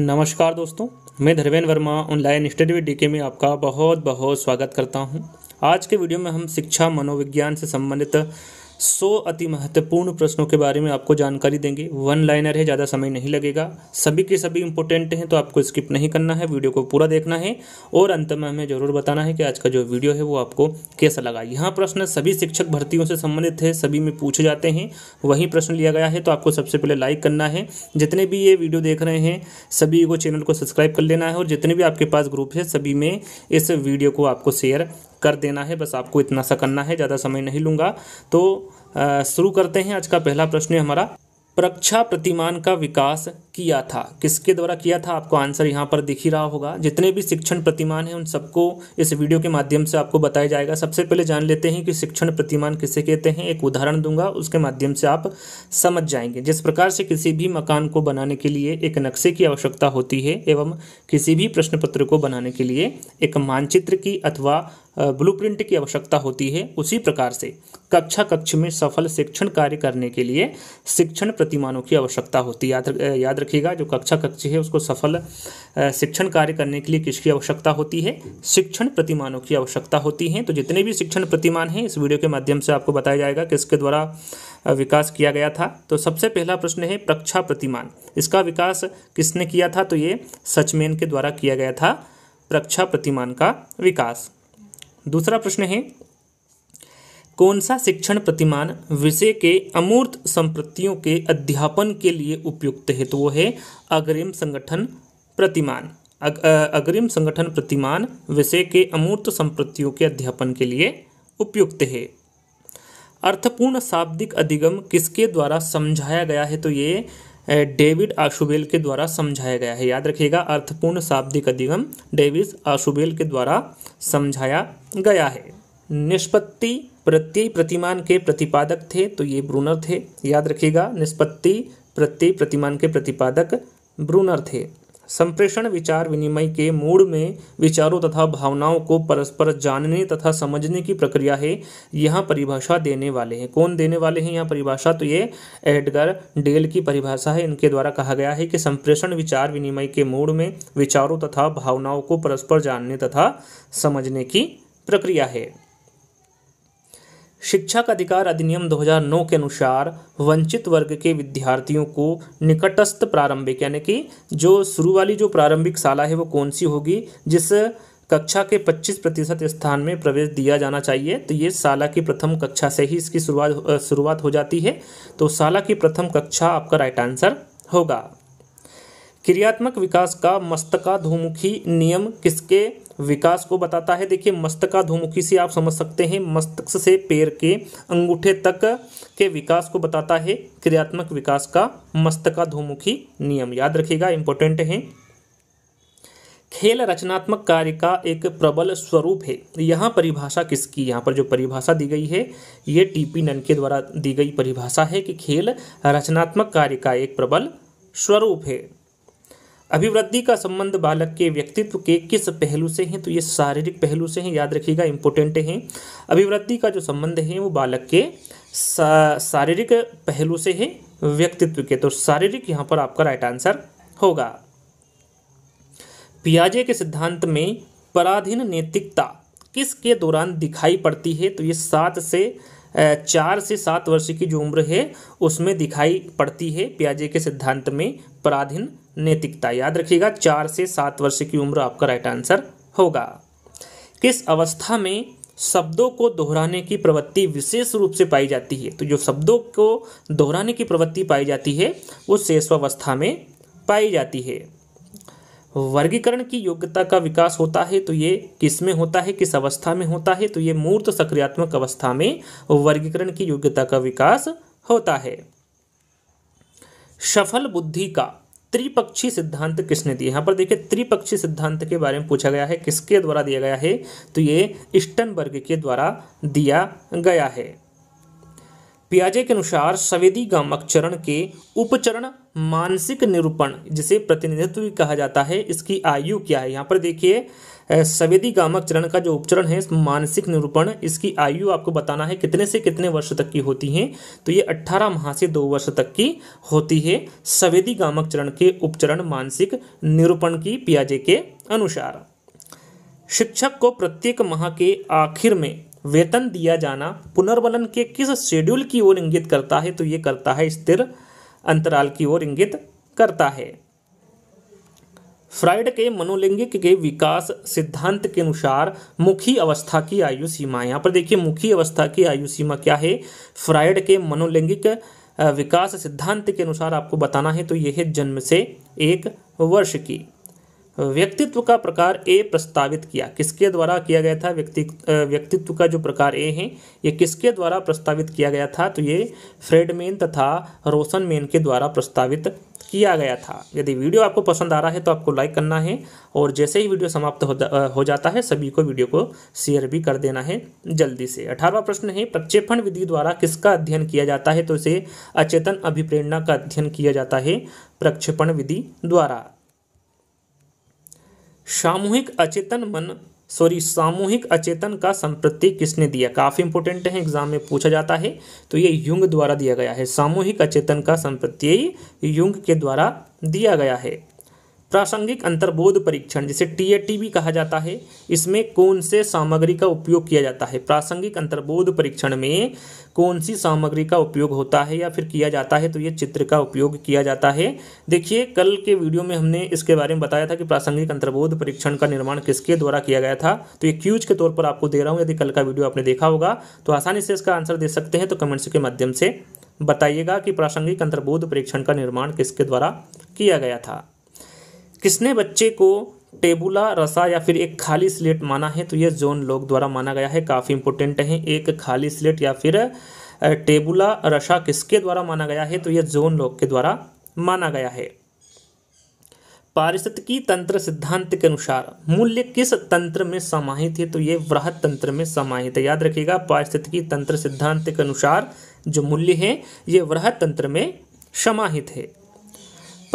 नमस्कार दोस्तों मैं Dharmendra Verma online study with DK में आपका बहुत बहुत स्वागत करता हूं। आज के वीडियो में हम शिक्षा मनोविज्ञान से संबंधित सौ अति महत्वपूर्ण प्रश्नों के बारे में आपको जानकारी देंगे वन लाइनर है ज़्यादा समय नहीं लगेगा सभी के सभी इंपॉर्टेंट हैं तो आपको स्किप नहीं करना है वीडियो को पूरा देखना है और अंत में हमें ज़रूर बताना है कि आज का जो वीडियो है वो आपको कैसा लगा यहाँ प्रश्न सभी शिक्षक भर्तियों से संबंधित है सभी में पूछे जाते हैं वही प्रश्न लिया गया है तो आपको सबसे पहले लाइक करना है जितने भी ये वीडियो देख रहे हैं सभी को चैनल को सब्सक्राइब कर लेना है और जितने भी आपके पास ग्रुप है सभी में इस वीडियो को आपको शेयर कर देना है बस आपको इतना सा करना है ज़्यादा समय नहीं लूँगा तो शुरू करते हैं आज का पहला प्रश्न है हमारा प्रक्षा प्रतिमान का विकास किया था किसके द्वारा किया था आपको आंसर यहाँ पर दिख ही रहा होगा जितने भी शिक्षण प्रतिमान हैं उन सबको इस वीडियो के माध्यम से आपको बताया जाएगा सबसे पहले जान लेते हैं कि शिक्षण प्रतिमान किसे कहते हैं एक उदाहरण दूंगा उसके माध्यम से आप समझ जाएंगे जिस प्रकार से किसी भी मकान को बनाने के लिए एक नक्शे की आवश्यकता होती है एवं किसी भी प्रश्न पत्र को बनाने के लिए एक मानचित्र की अथवा प्रिंट की आवश्यकता होती है उसी प्रकार से कक्षा कक्ष में सफल शिक्षण कार्य करने के लिए शिक्षण प्रतिमानों की आवश्यकता होती है याद याद रखिएगा जो कक्षा कक्षी है उसको सफल शिक्षण कार्य करने के लिए किसकी आवश्यकता होती है शिक्षण प्रतिमानों की आवश्यकता होती है तो जितने भी शिक्षण प्रतिमान हैं इस वीडियो के माध्यम से आपको बताया जाएगा किसके द्वारा विकास किया गया था तो सबसे पहला प्रश्न है प्रक्षा प्रतिमान इसका विकास किसने किया था तो ये सचमेन के द्वारा किया गया था प्रक्षा प्रतिमान का विकास दूसरा प्रश्न है कौन सा शिक्षण प्रतिमान विषय के अमूर्त संपत्तियों के अध्यापन के लिए उपयुक्त है तो वो है अग्रिम संगठन प्रतिमान अग, अग्रिम संगठन प्रतिमान विषय के अमूर्त संपत्तियों के अध्यापन के लिए उपयुक्त है अर्थपूर्ण शाब्दिक अधिगम किसके द्वारा समझाया गया है तो ये डेविड आशुबेल के द्वारा समझाया गया है याद रखिएगा अर्थपूर्ण शाब्दिक अधिगम डेविड आशुबेल के द्वारा समझाया गया है निष्पत्ति प्रत्यय प्रतिमान के प्रतिपादक थे तो ये ब्रूनर थे याद रखिएगा निष्पत्ति प्रत्यय प्रतिमान के प्रतिपादक ब्रूनर थे संप्रेषण विचार विनिमय के मूड में विचारों तथा भावनाओं को परस्पर जानने तथा समझने की प्रक्रिया है यहाँ परिभाषा देने वाले हैं कौन देने वाले हैं यहाँ परिभाषा तो ये एडगर डेल की परिभाषा है इनके द्वारा कहा गया है कि संप्रेषण विचार विनिमय के मूड में विचारों तथा भावनाओं को परस्पर जानने तथा समझने की प्रक्रिया है शिक्षा का अधिकार अधिनियम 2009 के अनुसार वंचित वर्ग के विद्यार्थियों को निकटस्थ प्रारंभिक यानी कि जो शुरू वाली जो प्रारंभिक शाला है वो कौन सी होगी जिस कक्षा के 25 प्रतिशत स्थान में प्रवेश दिया जाना चाहिए तो ये शाला की प्रथम कक्षा से ही इसकी शुरुआत शुरुआत हो जाती है तो शाला की प्रथम कक्षा आपका राइट आंसर होगा क्रियात्मक विकास का मस्तकाधोमुखी नियम किसके विकास को बताता है देखिए मस्तक अधोमुखी से आप समझ सकते हैं मस्तक से पैर के अंगूठे तक के विकास को बताता है क्रियात्मक विकास का मस्तक अधोमुखी नियम याद रखिएगा इंपॉर्टेंट है खेल रचनात्मक कार्य का एक प्रबल स्वरूप है यहाँ परिभाषा किसकी यहाँ पर जो परिभाषा दी गई है ये टीपी ननके द्वारा दी गई परिभाषा है कि खेल रचनात्मक कार्य का एक प्रबल स्वरूप है अभिवृद्धि का संबंध बालक के व्यक्तित्व के किस पहलू से है तो ये शारीरिक पहलू से है याद रखिएगा इंपॉर्टेंट है अभिवृद्धि का जो संबंध है वो बालक के शारीरिक पहलू से है व्यक्तित्व के तो शारीरिक यहाँ पर आपका राइट आंसर होगा पियाजे के सिद्धांत में पराधीन नैतिकता किसके दौरान दिखाई पड़ती है तो ये सात से चार से सात वर्ष की जो उम्र है उसमें दिखाई पड़ती है पियाजे के सिद्धांत में पराधीन नैतिकता याद रखिएगा चार से सात वर्ष की उम्र आपका राइट आंसर होगा किस अवस्था में शब्दों को दोहराने की प्रवृत्ति विशेष रूप से पाई जाती है तो जो शब्दों को दोहराने की प्रवृत्ति पाई जाती है वो शेषवावस्था में पाई जाती है वर्गीकरण की योग्यता का विकास होता है तो ये किस में होता है किस अवस्था में होता है तो ये मूर्त सक्रियात्मक अवस्था में वर्गीकरण की योग्यता का विकास होता है सफल बुद्धि का त्रिपक्षीय सिद्धांत किसने दिया यहाँ पर देखिए त्रिपक्षीय सिद्धांत के बारे में पूछा गया है किसके द्वारा दिया गया है तो ये स्टनबर्ग के द्वारा दिया गया है पियाजे के अनुसार गामक चरण के उपचरण मानसिक निरूपण जिसे प्रतिनिधित्व कहा जाता है इसकी आयु क्या है यहाँ पर देखिए गामक चरण का जो उपचरण है मानसिक निरूपण इसकी आयु आपको बताना है कितने से कितने वर्ष तक की होती है तो ये 18 माह से दो वर्ष तक की होती है गामक चरण के उपचरण मानसिक निरूपण की पियाजे के अनुसार शिक्षक को प्रत्येक माह के आखिर में वेतन दिया जाना पुनर्वलन के किस शेड्यूल की ओर इंगित करता है तो ये करता है स्थिर अंतराल की ओर इंगित करता है फ्राइड के मनोलिंगिक के विकास सिद्धांत के अनुसार मुखी अवस्था की आयु सीमा यहाँ पर देखिए मुखी अवस्था की आयु सीमा क्या है फ्राइड के मनोलिंगिक विकास सिद्धांत के अनुसार आपको बताना है तो यह है जन्म से एक वर्ष की व्यक्तित्व का प्रकार ए प्रस्तावित किया किसके द्वारा किया गया था व्यक्ति व्यक्तित्व का जो प्रकार ए है ये किसके द्वारा प्रस्तावित किया गया था तो ये फ्रेडमेन तथा रोशन मेन के द्वारा प्रस्तावित किया गया था यदि वीडियो आपको पसंद आ रहा है तो आपको लाइक करना है और जैसे ही वीडियो समाप्त हो, हो जाता है सभी को वीडियो को शेयर भी कर देना है जल्दी से अठारवा प्रश्न है प्रक्षेपण विधि द्वारा किसका अध्ययन किया जाता है तो इसे अचेतन अभिप्रेरणा का अध्ययन किया जाता है प्रक्षेपण विधि द्वारा सामूहिक अचेतन मन सॉरी सामूहिक अचेतन का संप्रति किसने दिया काफ़ी इंपॉर्टेंट है एग्जाम में पूछा जाता है तो ये युंग द्वारा दिया गया है सामूहिक अचेतन का संप्रत्यय युंग के द्वारा दिया गया है प्रासंगिक अंतर्बोध परीक्षण जिसे टी भी कहा जाता है इसमें कौन से सामग्री का उपयोग किया जाता है प्रासंगिक अंतर्बोध परीक्षण में कौन सी सामग्री का उपयोग होता है या फिर किया जाता है तो ये चित्र का उपयोग किया जाता है देखिए कल के वीडियो में हमने इसके बारे में बताया था कि प्रासंगिक अंतर्बोध परीक्षण का निर्माण किसके द्वारा किया गया था तो ये क्यूज के तौर पर आपको दे रहा हूँ यदि कल का वीडियो आपने देखा होगा तो आसानी से इसका आंसर दे सकते हैं तो कमेंट्स के माध्यम से बताइएगा कि प्रासंगिक अंतर्बोध परीक्षण का निर्माण किसके द्वारा किया गया था किसने बच्चे को टेबुला रसा या फिर एक खाली स्लेट माना है तो यह जोन लोग द्वारा माना गया है काफ़ी इंपोर्टेंट है एक खाली स्लेट या फिर टेबुला रसा किसके द्वारा माना गया है तो यह जोन लोग के द्वारा माना गया है पारिस्थितिकी तंत्र सिद्धांत के अनुसार मूल्य किस तंत्र में समाहित है तो ये वृहत तंत्र में समाहित है याद रखिएगा पारिस्थितिकी तंत्र सिद्धांत के अनुसार जो मूल्य है ये वृहत तंत्र में समाहित है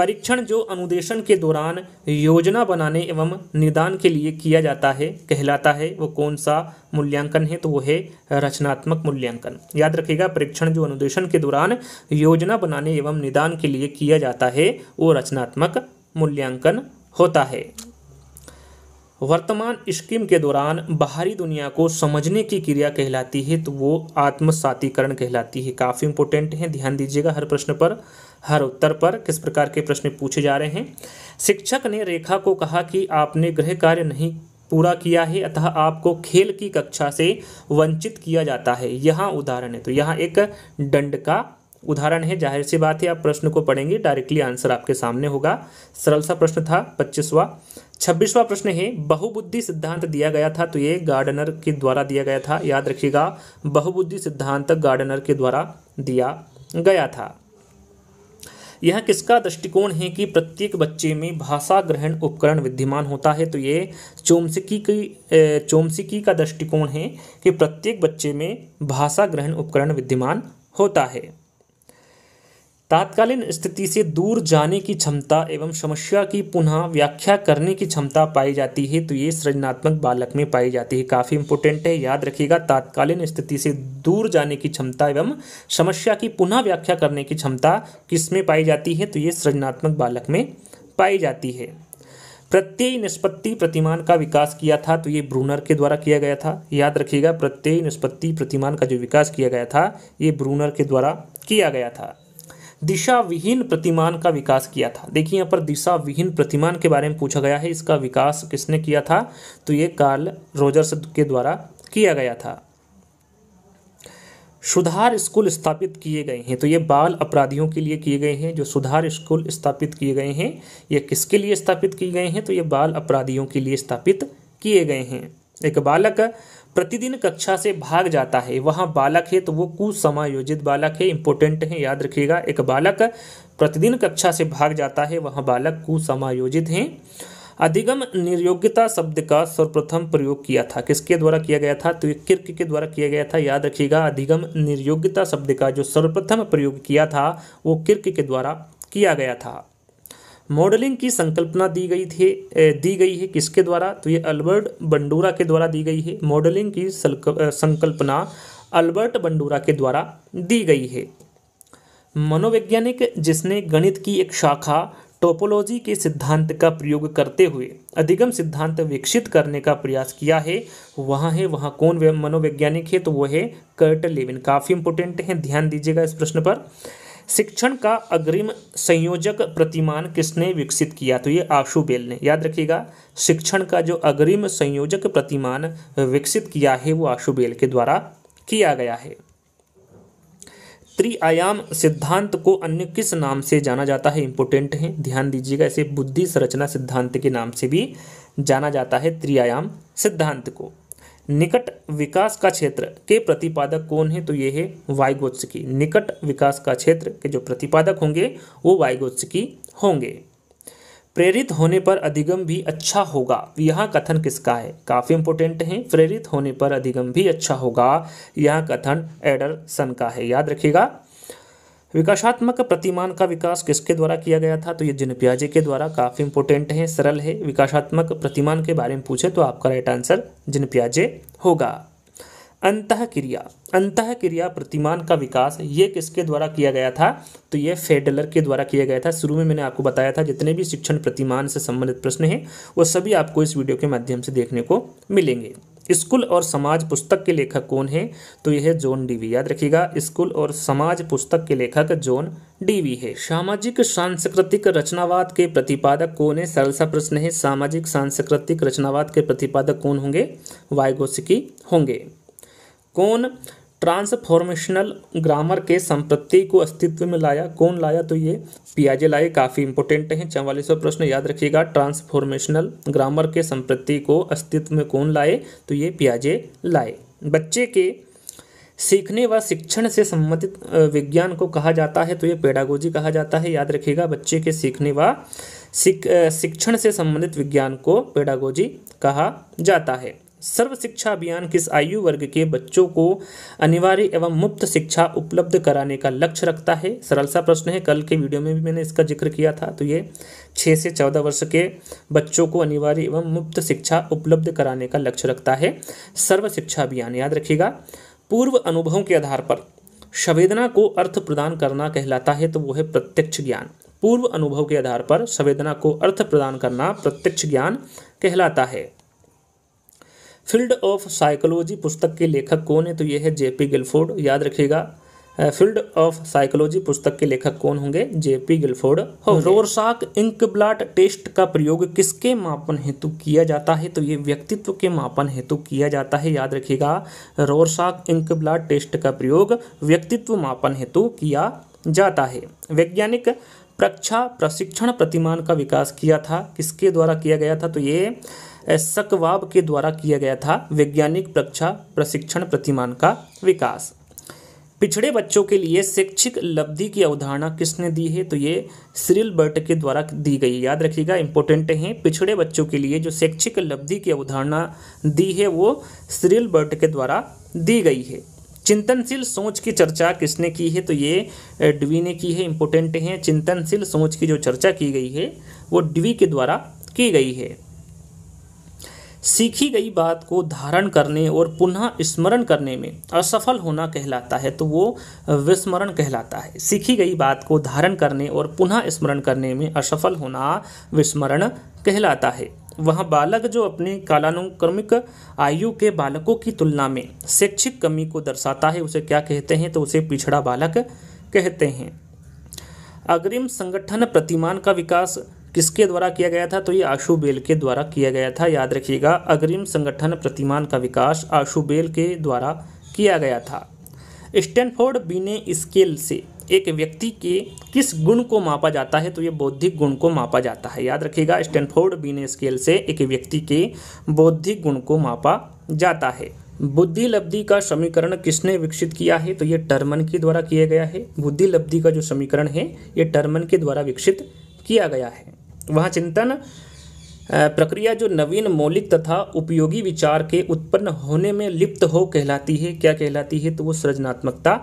परीक्षण जो अनुदेशन के दौरान योजना बनाने एवं निदान के लिए किया जाता है कहलाता है वो कौन सा मूल्यांकन है तो वो है रचनात्मक मूल्यांकन याद रखिएगा परीक्षण जो अनुदेशन के दौरान योजना बनाने एवं निदान के लिए किया जाता है वो रचनात्मक मूल्यांकन होता है वर्तमान स्कीम के दौरान बाहरी दुनिया को समझने की क्रिया कहलाती है तो वो आत्मसातीकरण कहलाती है काफ़ी इंपोर्टेंट है ध्यान दीजिएगा हर प्रश्न पर हर उत्तर पर किस प्रकार के प्रश्न पूछे जा रहे हैं शिक्षक ने रेखा को कहा कि आपने गृह कार्य नहीं पूरा किया है अतः आपको खेल की कक्षा से वंचित किया जाता है यहाँ उदाहरण है तो यहाँ एक दंड का उदाहरण है जाहिर सी बात है आप प्रश्न को पढ़ेंगे डायरेक्टली आंसर आपके सामने होगा सरल सा प्रश्न था पच्चीसवा छब्बीसवां प्रश्न है बहुबुद्धि सिद्धांत दिया गया था तो ये गार्डनर के द्वारा दिया गया था याद रखिएगा बहुबुद्धि सिद्धांत गार्डनर के द्वारा दिया गया था यह किसका दृष्टिकोण है कि प्रत्येक बच्चे में भाषा ग्रहण उपकरण विद्यमान होता है तो ये चोमसिकी की चोमसिकी का दृष्टिकोण है कि प्रत्येक बच्चे में भाषा ग्रहण उपकरण विद्यमान होता है तात्कालीन स्थिति से दूर जाने की क्षमता एवं समस्या की पुनः व्याख्या करने की क्षमता पाई जाती है तो ये सृजनात्मक बालक में पाई जाती है काफ़ी इंपॉर्टेंट है याद रखिएगा तात्कालीन स्थिति से दूर जाने की क्षमता एवं समस्या की पुनः व्याख्या करने की क्षमता किस में पाई जाती है तो ये सृजनात्मक बालक में पाई जाती है प्रत्यय निष्पत्ति प्रतिमान का विकास किया था तो ये ब्रूनर के द्वारा किया गया था याद रखिएगा प्रत्यय निष्पत्ति प्रतिमान का जो विकास किया गया था ये ब्रूनर के द्वारा किया गया था दिशा विहीन प्रतिमान का विकास किया था देखिए यहाँ पर दिशा विहीन प्रतिमान के बारे में पूछा गया है इसका विकास किसने किया था तो ये कार्ल रोजर्स के द्वारा किया गया था सुधार स्कूल स्थापित किए गए हैं तो ये बाल अपराधियों के लिए किए गए हैं जो सुधार स्कूल स्थापित किए गए हैं ये किसके लिए स्थापित किए गए हैं तो ये बाल अपराधियों के लिए स्थापित किए गए हैं एक बालक प्रतिदिन कक्षा से भाग जाता है वहाँ बालक है तो वो कुसमायोजित बालक है इंपॉर्टेंट है याद रखिएगा एक बालक प्रतिदिन कक्षा से भाग जाता है वहाँ बालक कुसमायोजित हैं अधिगम निर्योग्यता शब्द का सर्वप्रथम प्रयोग किया था किसके द्वारा किया गया था तो एक किर्क के द्वारा किया गया था याद रखिएगा अधिगम निर्योग्यता शब्द का जो सर्वप्रथम प्रयोग किया था वो किर्क के द्वारा किया गया था मॉडलिंग की संकल्पना दी गई थी दी गई है किसके द्वारा तो ये अल्बर्ट बंडूरा के द्वारा दी गई है मॉडलिंग की संकल्पना अल्बर्ट बंडूरा के द्वारा दी गई है मनोवैज्ञानिक जिसने गणित की एक शाखा टोपोलॉजी के सिद्धांत का प्रयोग करते हुए अधिगम सिद्धांत विकसित करने का प्रयास किया है वहाँ है वहाँ कौन मनोवैज्ञानिक है तो वह है कर्ट लेविन काफ़ी इंपोर्टेंट है ध्यान दीजिएगा इस प्रश्न पर शिक्षण का अग्रिम संयोजक प्रतिमान किसने विकसित किया तो ये आशु बेल ने याद रखिएगा शिक्षण का जो अग्रिम संयोजक प्रतिमान विकसित किया है वो आशु बेल के द्वारा किया गया है त्रिआयाम सिद्धांत को अन्य किस नाम से जाना जाता है इंपोर्टेंट है ध्यान दीजिएगा इसे बुद्धि संरचना सिद्धांत के नाम से भी जाना जाता है त्रिआयाम सिद्धांत को निकट विकास का क्षेत्र के प्रतिपादक कौन है तो ये है की निकट विकास का क्षेत्र के जो प्रतिपादक होंगे वो की होंगे प्रेरित होने पर अधिगम भी अच्छा होगा यह कथन किसका है काफ़ी इंपोर्टेंट है प्रेरित होने पर अधिगम भी अच्छा होगा यह कथन एडरसन का है याद रखिएगा विकासात्मक प्रतिमान का विकास किसके द्वारा किया गया था तो ये जिन पियाजे के द्वारा काफ़ी इंपोर्टेंट है सरल है विकासात्मक प्रतिमान के बारे में पूछे तो आपका राइट आंसर जिन पियाजे होगा अंत क्रिया अंत क्रिया प्रतिमान का विकास ये किसके द्वारा किया गया था तो ये फेडलर के द्वारा किया गया था शुरू में मैंने आपको बताया था जितने भी शिक्षण प्रतिमान से संबंधित प्रश्न हैं वो सभी आपको इस वीडियो के माध्यम से देखने को मिलेंगे स्कूल और समाज पुस्तक के लेखक कौन है तो यह है जॉन डीवी याद रखिएगा स्कूल और समाज पुस्तक के लेखक जॉन डीवी है सामाजिक सांस्कृतिक रचनावाद के प्रतिपादक कौन है सरल सा प्रश्न है सामाजिक सांस्कृतिक रचनावाद के प्रतिपादक कौन होंगे वायगोसिकी होंगे कौन ट्रांसफॉर्मेशनल ग्रामर के संपत्ति को अस्तित्व में लाया कौन लाया तो ये पियाजे लाए काफ़ी इंपॉर्टेंट हैं चवालीसवा प्रश्न याद रखिएगा ट्रांसफॉर्मेशनल ग्रामर के संपत्ति को अस्तित्व में कौन लाए तो ये पियाजे लाए बच्चे के सीखने व शिक्षण से संबंधित विज्ञान को कहा जाता है तो ये पेडागोजी कहा जाता है याद रखिएगा बच्चे के सीखने व शिक्षण से संबंधित विज्ञान को पेडागोजी कहा जाता है सर्व शिक्षा अभियान किस आयु वर्ग के बच्चों को अनिवार्य एवं मुफ्त शिक्षा उपलब्ध कराने का लक्ष्य रखता है सरल सा प्रश्न है कल के वीडियो में भी मैंने इसका जिक्र किया था तो ये छः से चौदह वर्ष के बच्चों को अनिवार्य एवं मुफ्त शिक्षा उपलब्ध कराने का लक्ष्य रखता है सर्व शिक्षा अभियान याद रखिएगा पूर्व अनुभवों के आधार पर संवेदना को अर्थ प्रदान करना कहलाता है तो वो है प्रत्यक्ष ज्ञान पूर्व अनुभव के आधार पर संवेदना को अर्थ प्रदान करना प्रत्यक्ष ज्ञान कहलाता है फील्ड ऑफ साइकोलॉजी पुस्तक के लेखक कौन है तो ये है जेपी गिलफोर्ड याद रखिएगा फील्ड ऑफ साइकोलॉजी पुस्तक के लेखक कौन होंगे JP Guilford Rorschach blot test का प्रयोग किसके मापन हेतु किया जाता है तो ये व्यक्तित्व के मापन हेतु किया जाता है याद रखिएगा रोरसाक इंक ब्लाट टेस्ट का प्रयोग व्यक्तित्व मापन हेतु किया जाता है वैज्ञानिक प्रक्षा प्रशिक्षण प्रतिमान का विकास किया था किसके द्वारा किया गया था तो ये सकवाब के द्वारा किया गया था वैज्ञानिक परीक्षा प्रशिक्षण प्रतिमान का विकास पिछड़े बच्चों के लिए शैक्षिक लब्धि की अवधारणा किसने दी है तो ये सिरिल बर्ट के द्वारा दी गई याद रखिएगा इंपॉर्टेंट है पिछड़े बच्चों के लिए जो शैक्षिक लब्धि की अवधारणा दी है वो सिरिल बर्ट के द्वारा दी गई है चिंतनशील सोच की चर्चा किसने की है तो ये डवी ने की है इंपॉर्टेंट है चिंतनशील सोच की जो चर्चा की गई है वो डवी के द्वारा की गई है सीखी गई बात को धारण करने और पुनः स्मरण करने में असफल होना कहलाता है तो वो विस्मरण कहलाता है सीखी गई बात को धारण करने और पुनः स्मरण करने में असफल होना विस्मरण कहलाता है वह बालक जो अपने कालानुक्रमिक आयु के बालकों की तुलना में शैक्षिक कमी को दर्शाता है उसे क्या कहते हैं तो उसे पिछड़ा बालक कहते हैं अग्रिम संगठन प्रतिमान का विकास किसके द्वारा किया गया था तो ये आशुबेल के द्वारा किया गया था याद रखिएगा अग्रिम संगठन प्रतिमान का विकास आशुबेल के द्वारा किया गया था स्टैनफोर्ड बीने स्केल से एक व्यक्ति के किस गुण को मापा जाता है तो ये बौद्धिक गुण को मापा जाता है याद रखिएगा स्टैनफोर्ड बीने स्केल से एक व्यक्ति के बौद्धिक गुण को मापा जाता है बुद्धि लब्धि का समीकरण किसने विकसित किया है तो ये टर्मन के द्वारा किया गया है बुद्धि लब्धि का जो समीकरण है ये टर्मन के द्वारा विकसित किया गया है वहाँ चिंतन प्रक्रिया जो नवीन मौलिक तथा उपयोगी विचार के उत्पन्न होने में लिप्त हो कहलाती है क्या कहलाती है तो वो सृजनात्मकता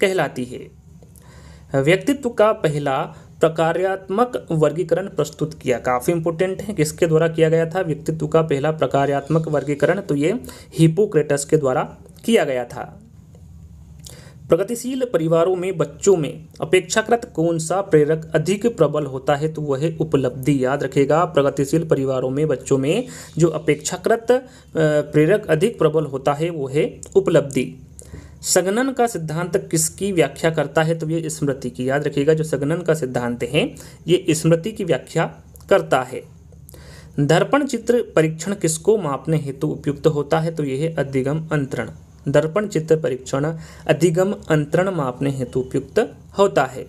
कहलाती है व्यक्तित्व का पहला प्रकार्यात्मक वर्गीकरण प्रस्तुत किया काफ़ी इंपोर्टेंट है किसके द्वारा किया गया था व्यक्तित्व का पहला प्रकार्यात्मक वर्गीकरण तो ये हिपोक्रेटस के द्वारा किया गया था प्रगतिशील परिवारों में बच्चों में अपेक्षाकृत कौन सा प्रेरक अधिक प्रबल होता है तो वह उपलब्धि याद रखेगा प्रगतिशील परिवारों में बच्चों में जो अपेक्षाकृत प्रेरक अधिक प्रबल होता है वह है उपलब्धि सगनन का सिद्धांत किसकी व्याख्या करता है तो ये स्मृति की याद रखिएगा जो सगनन का सिद्धांत है ये स्मृति की व्याख्या करता है दर्पण चित्र परीक्षण किसको मापने हेतु तो उपयुक्त होता है तो यह है अधिगम अंतरण दर्पण चित्र परीक्षण अधिगम अंतरण मापने हेतु उपयुक्त होता है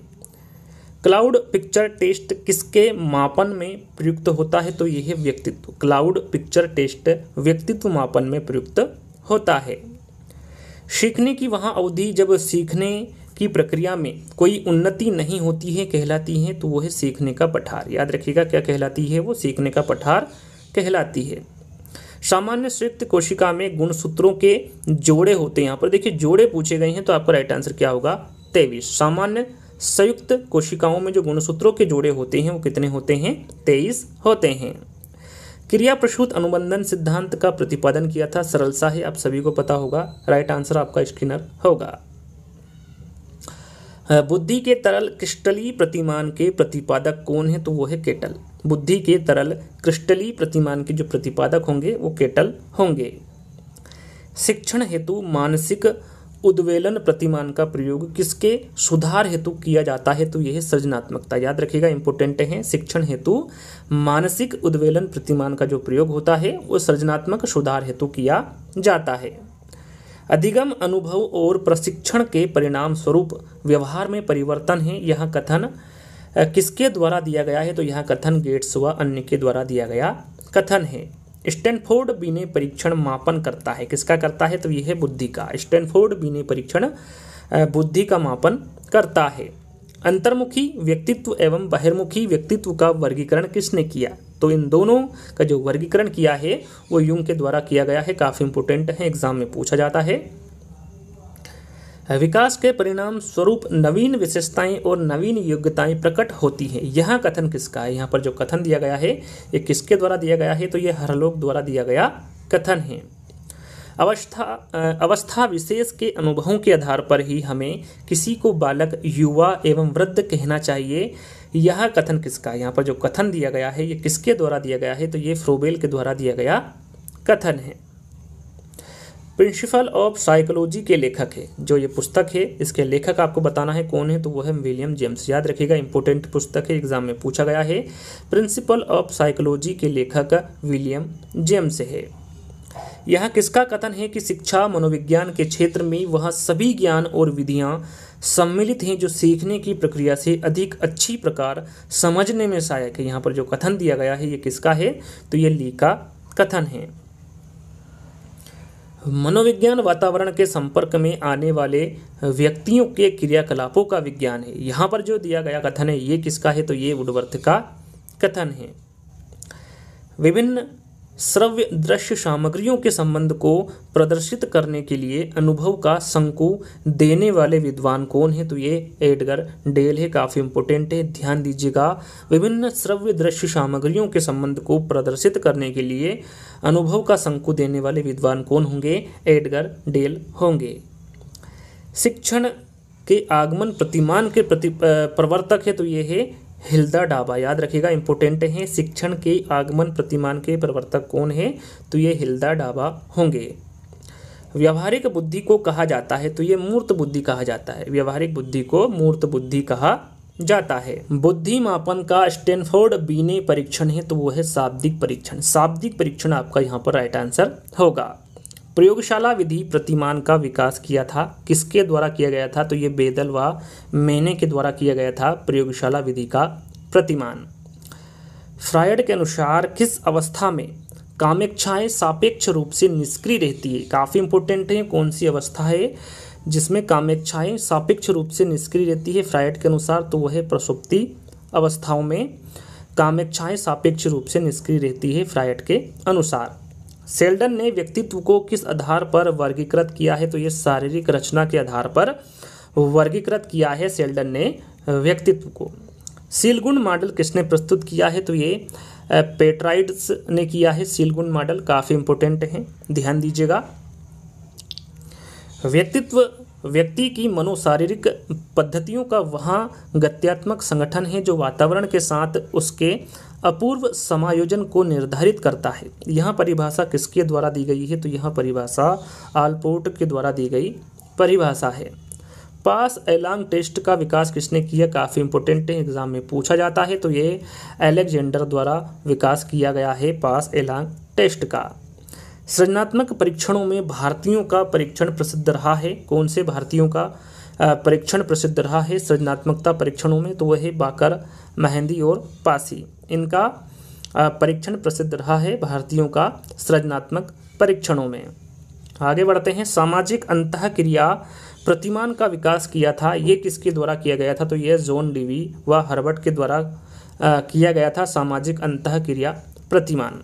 क्लाउड पिक्चर टेस्ट किसके मापन में प्रयुक्त होता है तो यह व्यक्तित्व क्लाउड पिक्चर टेस्ट व्यक्तित्व मापन में प्रयुक्त होता है सीखने की वहाँ अवधि जब सीखने की प्रक्रिया में कोई उन्नति नहीं होती है कहलाती है तो वह सीखने का पठार याद रखिएगा क्या कहलाती है वो सीखने का पठार कहलाती है सामान्य संयुक्त कोशिका में गुणसूत्रों के जोड़े होते हैं यहाँ पर देखिए जोड़े पूछे गए हैं तो आपका राइट आंसर क्या होगा तेईस सामान्य संयुक्त कोशिकाओं में जो गुणसूत्रों के जोड़े होते हैं वो कितने होते हैं तेईस होते हैं क्रिया प्रसूत अनुबंधन सिद्धांत का प्रतिपादन किया था सरल सा ही आप सभी को पता होगा राइट आंसर आपका स्किनर होगा बुद्धि के तरल क्रिस्टली प्रतिमान के प्रतिपादक कौन है तो वो है केटल बुद्धि के तरल क्रिस्टली प्रतिमान के जो प्रतिपादक होंगे वो केटल होंगे शिक्षण हेतु मानसिक उद्वेलन प्रतिमान का प्रयोग किसके सुधार हेतु किया जाता है तो यह सृजनात्मकता याद रखिएगा इंपॉर्टेंट है शिक्षण हेतु मानसिक उद्वेलन प्रतिमान का जो प्रयोग होता है वो सृजनात्मक सुधार हेतु किया जाता है अधिगम अनुभव और प्रशिक्षण के परिणाम स्वरूप व्यवहार में परिवर्तन है यह कथन किसके द्वारा दिया गया है तो यहाँ कथन गेट्स व अन्य के द्वारा दिया गया कथन है स्टैनफोर्ड बीने परीक्षण मापन करता है किसका करता है तो यह है बुद्धि का स्टैनफोर्ड बीने परीक्षण बुद्धि का मापन करता है अंतर्मुखी व्यक्तित्व एवं बहिर्मुखी व्यक्तित्व का वर्गीकरण किसने किया तो इन दोनों का जो वर्गीकरण किया है वो यूंग के द्वारा किया गया है काफ़ी इंपोर्टेंट है एग्जाम में पूछा जाता है विकास के परिणाम स्वरूप नवीन विशेषताएं और नवीन योग्यताएं प्रकट होती हैं यह कथन किसका है यहाँ पर जो कथन दिया गया है ये किसके द्वारा दिया गया है तो ये हरलोक द्वारा दिया गया कथन है अवस्था अवस्था विशेष के अनुभवों के आधार पर ही हमें किसी को बालक युवा एवं वृद्ध कहना चाहिए यह कथन किसका यहाँ पर जो कथन दिया गया है ये किसके द्वारा दिया गया है तो ये फ्रोबेल के द्वारा दिया गया कथन है प्रिंसिपल ऑफ साइकोलॉजी के लेखक है जो ये पुस्तक है इसके लेखक आपको बताना है कौन है तो वो है विलियम जेम्स याद रखिएगा इंपॉर्टेंट पुस्तक है एग्जाम में पूछा गया है प्रिंसिपल ऑफ साइकोलॉजी के लेखक विलियम जेम्स है यह किसका कथन है कि शिक्षा मनोविज्ञान के क्षेत्र में वह सभी ज्ञान और विधियां सम्मिलित हैं जो सीखने की प्रक्रिया से अधिक अच्छी प्रकार समझने में सहायक है यहाँ पर जो कथन दिया गया है ये किसका है तो ये ली का कथन है मनोविज्ञान वातावरण के संपर्क में आने वाले व्यक्तियों के क्रियाकलापों का विज्ञान है यहाँ पर जो दिया गया कथन है ये किसका है तो ये वुडवर्थ का कथन है विभिन्न श्रव्य दृश्य सामग्रियों के संबंध को प्रदर्शित करने के लिए अनुभव का संकु देने वाले विद्वान कौन है तो ये एडगर डेल है काफ़ी इंपोर्टेंट है ध्यान दीजिएगा विभिन्न श्रव्य दृश्य सामग्रियों के संबंध को प्रदर्शित करने के लिए अनुभव का संकु देने वाले विद्वान कौन होंगे एडगर डेल होंगे शिक्षण के आगमन प्रतिमान के प्रति प्रवर्तक है तो ये है हिल्दा डाबा याद रखिएगा इंपोर्टेंट हैं शिक्षण के आगमन प्रतिमान के प्रवर्तक कौन है तो ये हिल्दा डाबा होंगे व्यवहारिक बुद्धि को कहा जाता है तो ये मूर्त बुद्धि कहा जाता है व्यवहारिक बुद्धि को मूर्त बुद्धि कहा जाता है बुद्धि मापन का स्टेनफोर्ड बीने परीक्षण है तो वो है शाब्दिक परीक्षण शाब्दिक परीक्षण आपका यहाँ पर राइट आंसर होगा प्रयोगशाला विधि प्रतिमान का विकास किया था किसके द्वारा किया गया था तो ये बेदल व मैने के द्वारा किया गया था प्रयोगशाला विधि का प्रतिमान फ्रायड के अनुसार किस अवस्था में कामेक्षाएं सापेक्ष रूप से निष्क्रिय रहती है काफ़ी इंपॉर्टेंट है कौन सी अवस्था है जिसमें कामेक्षाएं सापेक्ष रूप से निष्क्रिय रहती है फ्रायड के अनुसार तो वह प्रसुप्ति अवस्थाओं में कामेक्षाएं सापेक्ष रूप से निष्क्रिय रहती है फ्रायड के अनुसार सेल्डन ने व्यक्तित्व को किस आधार पर वर्गीकृत किया है तो ये शारीरिक रचना के आधार पर वर्गीकृत किया है सेल्डन ने व्यक्तित्व को सीलगुण मॉडल किसने प्रस्तुत किया है तो ये पेट्राइड्स ने किया है सीलगुण मॉडल काफ़ी इंपोर्टेंट है ध्यान दीजिएगा व्यक्तित्व व्यक्ति की मनोशारीरिक पद्धतियों का वहाँ गत्यात्मक संगठन है जो वातावरण के साथ उसके अपूर्व समायोजन को निर्धारित करता है यहाँ परिभाषा किसके द्वारा दी गई है तो यह परिभाषा आलपोर्ट के द्वारा दी गई परिभाषा है पास एलांग टेस्ट का विकास किसने किया काफ़ी इंपॉर्टेंट है एग्जाम में पूछा जाता है तो ये एलेक्जेंडर द्वारा विकास किया गया है पास एलांग टेस्ट का सृजनात्मक परीक्षणों में भारतीयों का परीक्षण प्रसिद्ध रहा है कौन से भारतीयों का परीक्षण प्रसिद्ध रहा है सृजनात्मकता परीक्षणों में तो वह है बाकर मेहंदी और पासी इनका परीक्षण प्रसिद्ध रहा है भारतीयों का सृजनात्मक परीक्षणों में आगे बढ़ते हैं सामाजिक अंत क्रिया प्रतिमान का विकास किया था ये किसके द्वारा किया गया था तो यह जोन डीवी व हर्बर्ट के द्वारा किया गया था सामाजिक अंत क्रिया प्रतिमान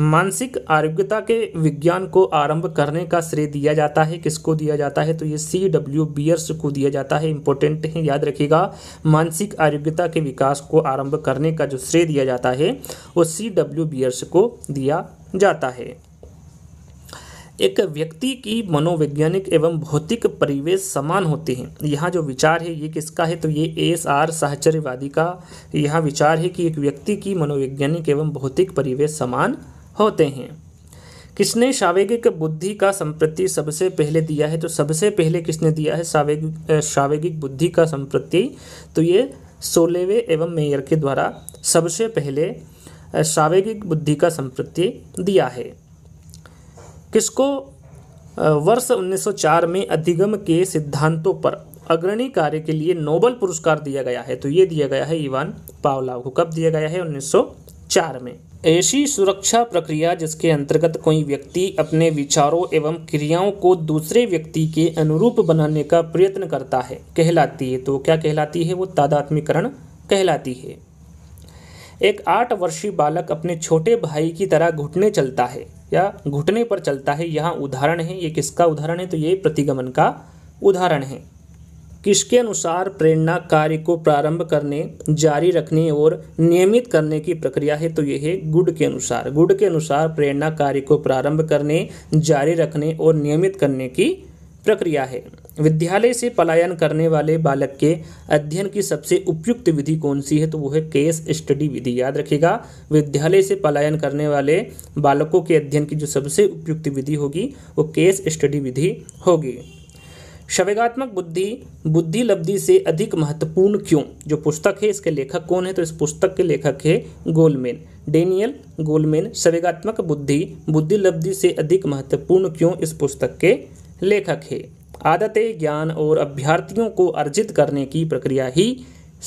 मानसिक आरोग्यता के विज्ञान को आरंभ करने का श्रेय दिया जाता है किसको दिया जाता है तो ये सी डब्ल्यू बियर्स को दिया जाता है इंपॉर्टेंट है याद रखिएगा मानसिक आरोग्यता के विकास को आरंभ करने का जो श्रेय दिया जाता है वो सी डब्ल्यू बियर्स को दिया जाता है एक व्यक्ति की मनोवैज्ञानिक एवं भौतिक परिवेश समान होते हैं यहाँ जो विचार है ये किसका है तो ये एस आर सहचर्यवादी का यहाँ विचार है कि एक व्यक्ति की मनोवैज्ञानिक एवं भौतिक परिवेश समान होते हैं किसने सावेगिक बुद्धि का संप्रति सबसे पहले दिया है तो सबसे पहले किसने दिया है सावेगिक सावेगिक बुद्धि का संप्रति तो ये सोलेवे एवं मेयर के द्वारा सबसे पहले सावेगिक बुद्धि का संप्रति दिया है किसको वर्ष 1904 में अधिगम के सिद्धांतों पर अग्रणी कार्य के लिए नोबल पुरस्कार दिया गया है तो ये दिया गया है इवान पावलाव को कब दिया गया है 1904 में ऐसी सुरक्षा प्रक्रिया जिसके अंतर्गत कोई व्यक्ति अपने विचारों एवं क्रियाओं को दूसरे व्यक्ति के अनुरूप बनाने का प्रयत्न करता है कहलाती है तो क्या कहलाती है वो तादात्मिकरण कहलाती है एक आठ वर्षीय बालक अपने छोटे भाई की तरह घुटने चलता है या घुटने पर चलता है यहाँ उदाहरण है ये किसका उदाहरण है तो ये प्रतिगमन का उदाहरण है किसके अनुसार प्रेरणा कार्य को प्रारंभ करने जारी रखने और नियमित करने की प्रक्रिया है तो यह है गुड के अनुसार गुड के अनुसार प्रेरणा कार्य को प्रारंभ करने जारी रखने और नियमित करने की प्रक्रिया है विद्यालय से पलायन करने वाले बालक के अध्ययन की सबसे उपयुक्त विधि कौन सी है तो वो है केस स्टडी विधि याद रखिएगा विद्यालय से पलायन करने वाले बालकों के अध्ययन की जो सबसे उपयुक्त विधि होगी वो केस स्टडी विधि होगी शवेगात्मक बुद्धि बुद्धि लब्धि से अधिक महत्वपूर्ण क्यों जो पुस्तक है इसके लेखक कौन है तो इस पुस्तक के लेखक है गोलमेन डेनियल गोलमेन शवेगात्मक बुद्धि बुद्धि लब्धि से अधिक महत्वपूर्ण क्यों इस पुस्तक के लेखक है आदतें ज्ञान और अभ्यार्थियों को अर्जित करने की प्रक्रिया ही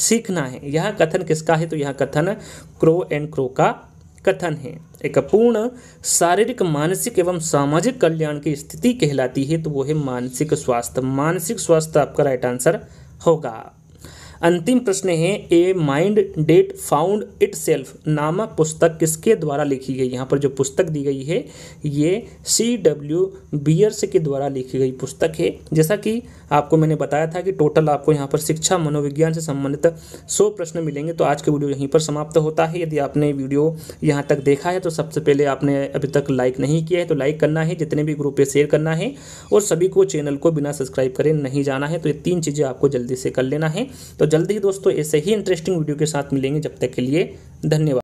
सीखना है यह कथन किसका है तो यह कथन क्रो एंड क्रो का कथन है एक अपूर्ण शारीरिक मानसिक एवं सामाजिक कल्याण की स्थिति कहलाती है तो वो है मानसिक स्वास्थ्य मानसिक स्वास्थ्य आपका राइट आंसर होगा अंतिम प्रश्न है a mind that found itself नामक पुस्तक किसके द्वारा लिखी गई यहाँ पर जो पुस्तक दी गई है ये सी डब्ल्यू बियर्स के द्वारा लिखी गई पुस्तक है जैसा कि आपको मैंने बताया था कि टोटल आपको यहाँ पर शिक्षा मनोविज्ञान से संबंधित सौ प्रश्न मिलेंगे तो आज के वीडियो यहीं पर समाप्त होता है यदि आपने वीडियो यहाँ तक देखा है तो सबसे पहले आपने अभी तक लाइक नहीं किया है तो लाइक करना है जितने भी ग्रुप पे शेयर करना है और सभी को चैनल को बिना सब्सक्राइब करें नहीं जाना है तो ये तीन चीज़ें आपको जल्दी से कर लेना है तो जल्दी ही दोस्तों ऐसे ही इंटरेस्टिंग वीडियो के साथ मिलेंगे जब तक के लिए धन्यवाद